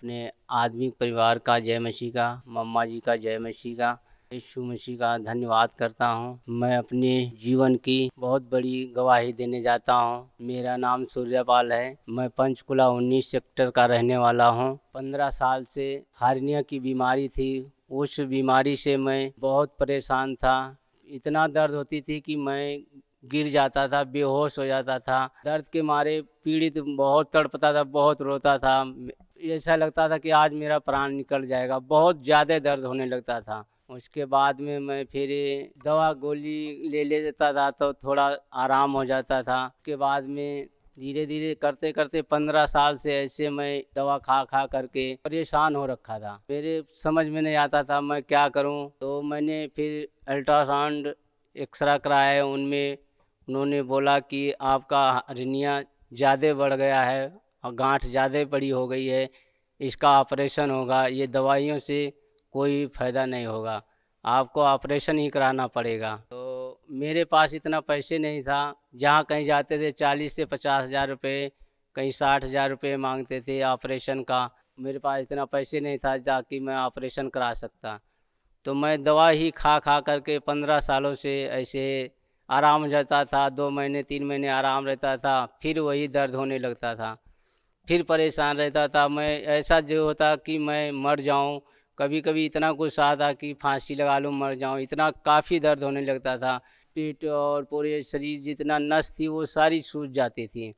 अपने आदमी परिवार का जय मसीह का मम्मा जी का जय मसीह का यीशु मसीह का धन्यवाद करता हूँ मैं अपने जीवन की बहुत बड़ी गवाही देने जाता हूँ मेरा नाम सूर्यपाल है मैं पंचकुला उन्नीस सेक्टर का रहने वाला हूँ पंद्रह साल से हार्निया की बीमारी थी उस बीमारी से मैं बहुत परेशान था इतना दर्द होती थी कि मैं गिर जाता था बेहोश हो जाता था दर्द के मारे पीड़ित बहुत तड़पता था बहुत रोता था ऐसा लगता था कि आज मेरा प्राण निकल जाएगा बहुत ज़्यादा दर्द होने लगता था उसके बाद में मैं फिर दवा गोली ले ले लेता था तो थोड़ा आराम हो जाता था उसके बाद में धीरे धीरे करते करते पंद्रह साल से ऐसे मैं दवा खा खा करके परेशान हो रखा था मेरे समझ में नहीं आता था मैं क्या करूं तो मैंने फिर अल्ट्रासाउंड एक्सरा कराया उनमें उन्होंने बोला कि आपका रिनिया ज़्यादा बढ़ गया है और गांठ ज़्यादा बड़ी हो गई है इसका ऑपरेशन होगा ये दवाइयों से कोई फ़ायदा नहीं होगा आपको ऑपरेशन ही कराना पड़ेगा तो मेरे पास इतना पैसे नहीं था जहाँ कहीं जाते थे चालीस से पचास हज़ार रुपये कहीं साठ हज़ार रुपये मांगते थे ऑपरेशन का मेरे पास इतना पैसे नहीं था ताकि मैं ऑपरेशन करा सकता तो मैं दवा ही खा खा करके पंद्रह सालों से ऐसे आराम जाता था दो महीने तीन महीने आराम रहता था फिर वही दर्द होने लगता था फिर परेशान रहता था मैं ऐसा जो होता कि मैं मर जाऊं कभी कभी इतना गुस्सा आता कि फांसी लगा लूँ मर जाऊँ इतना काफ़ी दर्द होने लगता था पेट और पूरे शरीर जितना नस थी वो सारी सूझ जाती थी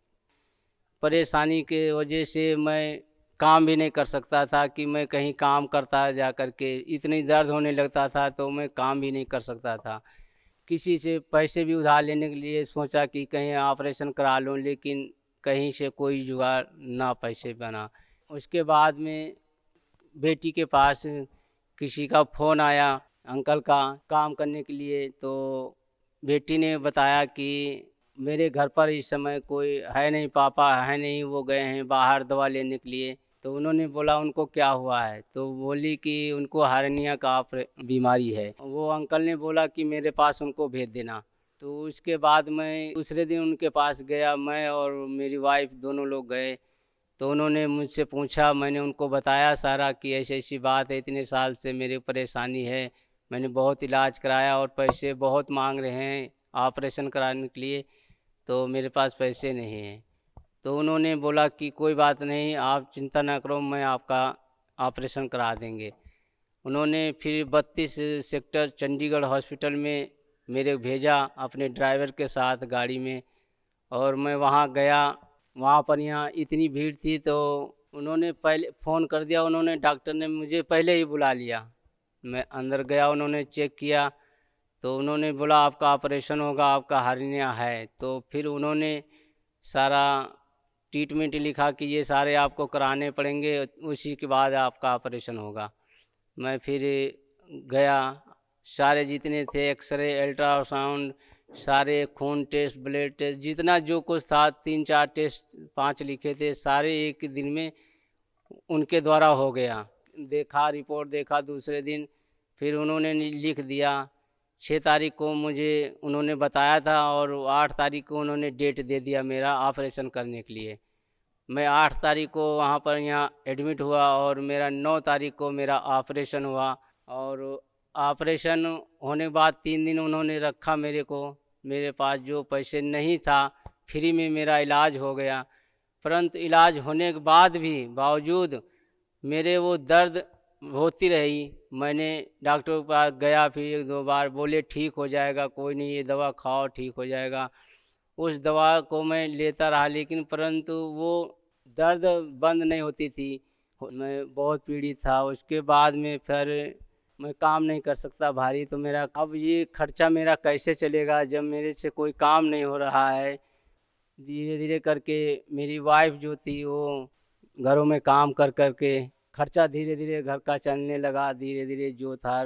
परेशानी के वजह से मैं काम भी नहीं कर सकता था कि मैं कहीं काम करता जा कर के इतनी दर्द होने लगता था तो मैं काम भी नहीं कर सकता था किसी से पैसे भी उधार लेने के लिए सोचा कि कहीं ऑपरेशन करा लूँ लेकिन कहीं से कोई जुगाड़ ना पैसे बना उसके बाद में बेटी के पास किसी का फ़ोन आया अंकल का काम करने के लिए तो बेटी ने बताया कि मेरे घर पर इस समय कोई है नहीं पापा है नहीं वो गए हैं बाहर दवा लेने के लिए तो उन्होंने बोला उनको क्या हुआ है तो बोली कि उनको हारनिया का बीमारी है वो अंकल ने बोला कि मेरे पास उनको भेज देना तो उसके बाद मैं दूसरे दिन उनके पास गया मैं और मेरी वाइफ दोनों लोग गए तो उन्होंने मुझसे पूछा मैंने उनको बताया सारा कि ऐसी ऐसी बात है इतने साल से मेरी परेशानी है मैंने बहुत इलाज कराया और पैसे बहुत मांग रहे हैं ऑपरेशन कराने के लिए तो मेरे पास पैसे नहीं हैं तो उन्होंने बोला कि कोई बात नहीं आप चिंता ना करो मैं आपका ऑपरेशन करा देंगे उन्होंने फिर बत्तीस सेक्टर चंडीगढ़ हॉस्पिटल में मेरे भेजा अपने ड्राइवर के साथ गाड़ी में और मैं वहाँ गया वहाँ पर यहाँ इतनी भीड़ थी तो उन्होंने पहले फ़ोन कर दिया उन्होंने डॉक्टर ने मुझे पहले ही बुला लिया मैं अंदर गया उन्होंने चेक किया तो उन्होंने बोला आपका ऑपरेशन होगा आपका हारनिया है तो फिर उन्होंने सारा ट्रीटमेंट लिखा कि ये सारे आपको कराने पड़ेंगे उसी के बाद आपका ऑपरेशन होगा मैं फिर गया सारे जितने थे एक्सरे अल्ट्रासाउंड सारे खून टेस्ट ब्लड टेस्ट जितना जो कुछ सात तीन चार टेस्ट पांच लिखे थे सारे एक दिन में उनके द्वारा हो गया देखा रिपोर्ट देखा दूसरे दिन फिर उन्होंने लिख दिया छः तारीख को मुझे उन्होंने बताया था और आठ तारीख को उन्होंने डेट दे दिया मेरा ऑपरेशन करने के लिए मैं आठ तारीख को वहाँ पर यहाँ एडमिट हुआ और मेरा नौ तारीख को मेरा ऑपरेशन हुआ और ऑपरेशन होने बाद तीन दिन उन्होंने रखा मेरे को मेरे पास जो पैसे नहीं था फ्री में मेरा इलाज हो गया परंतु इलाज होने के बाद भी बावजूद मेरे वो दर्द होती रही मैंने डॉक्टर के पास गया फिर एक दो बार बोले ठीक हो जाएगा कोई नहीं ये दवा खाओ ठीक हो जाएगा उस दवा को मैं लेता रहा लेकिन परंतु वो दर्द बंद नहीं होती थी मैं बहुत पीड़ित था उसके बाद में फिर मैं काम नहीं कर सकता भारी तो मेरा अब ये खर्चा मेरा कैसे चलेगा जब मेरे से कोई काम नहीं हो रहा है धीरे धीरे करके मेरी वाइफ जो थी वो घरों में काम कर कर के खर्चा धीरे धीरे घर का चलने लगा धीरे धीरे जो था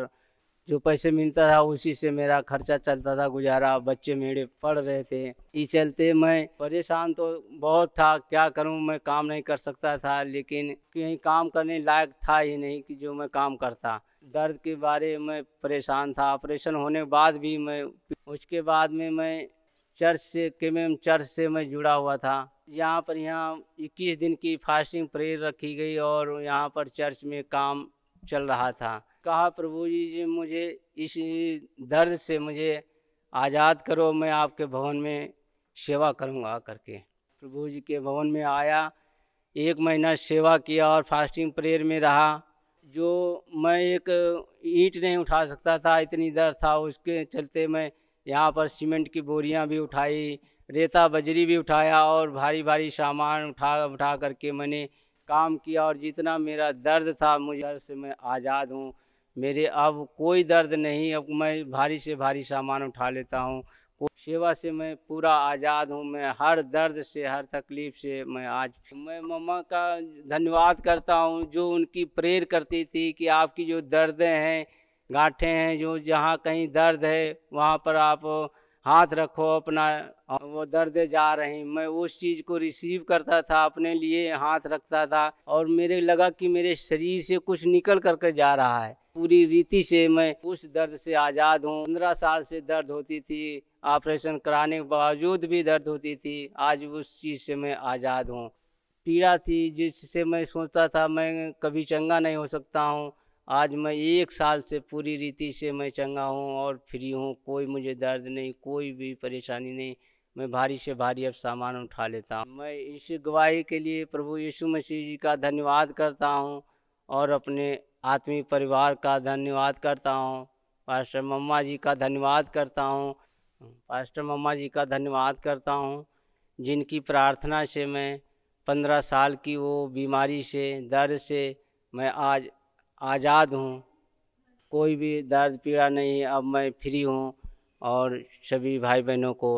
जो पैसे मिलता था उसी से मेरा खर्चा चलता था गुजारा बच्चे मेरे पढ़ रहे थे इस चलते मैं परेशान तो बहुत था क्या करूं मैं काम नहीं कर सकता था लेकिन कहीं काम करने लायक था ही नहीं कि जो मैं काम करता दर्द के बारे में परेशान था ऑपरेशन होने के बाद भी मैं उसके बाद में मैं चर्च से के चर्च से मैं जुड़ा हुआ था यहाँ पर यहाँ 21 दिन की फास्टिंग प्रेयर रखी गई और यहाँ पर चर्च में काम चल रहा था कहा प्रभु जी जी मुझे इस दर्द से मुझे आज़ाद करो मैं आपके भवन में सेवा करूँगा करके प्रभु जी के भवन में आया एक महीना सेवा किया और फास्टिंग प्रेयर में रहा जो मैं एक ईंट नहीं उठा सकता था इतनी दर था उसके चलते मैं यहाँ पर सीमेंट की बोरियाँ भी उठाई रेता बजरी भी उठाया और भारी भारी सामान उठा उठा करके मैंने काम किया और जितना मेरा दर्द था मुझे दर्द से मैं आज़ाद हूँ मेरे अब कोई दर्द नहीं अब मैं भारी से भारी सामान उठा लेता हूँ सेवा से मैं पूरा आज़ाद हूँ मैं हर दर्द से हर तकलीफ से मैं आज मैं मम्मा का धन्यवाद करता हूँ जो उनकी प्रेर करती थी कि आपकी जो दर्दें हैं गाँठे हैं जो जहाँ कहीं दर्द है वहाँ पर आप हाथ रखो अपना वो दर्द जा रही मैं उस चीज़ को रिसीव करता था अपने लिए हाथ रखता था और मेरे लगा कि मेरे शरीर से कुछ निकल कर कर जा रहा है पूरी रीति से मैं उस दर्द से आज़ाद हूँ पंद्रह साल से दर्द होती थी ऑपरेशन कराने के बावजूद भी दर्द होती थी आज उस चीज़ से मैं आज़ाद हूँ पीड़ा थी जिससे मैं सोचता था मैं कभी चंगा नहीं हो सकता हूँ आज मैं एक साल से पूरी रीति से मैं चंगा हूँ और फ्री हूँ कोई मुझे दर्द नहीं कोई भी परेशानी नहीं मैं भारी से भारी अब सामान उठा लेता हूँ मैं इस गवाही के लिए प्रभु यीशु मसीह जी का धन्यवाद करता हूँ और अपने आत्मी परिवार का धन्यवाद करता हूँ पास्टर मम्मा जी का धन्यवाद करता हूँ पास्टर मम्मा जी का धन्यवाद करता हूँ जिनकी प्रार्थना से मैं पंद्रह साल की वो बीमारी से दर्द से मैं आज आज़ाद हूँ कोई भी दर्द पीड़ा नहीं अब मैं फ्री हूँ और सभी भाई बहनों को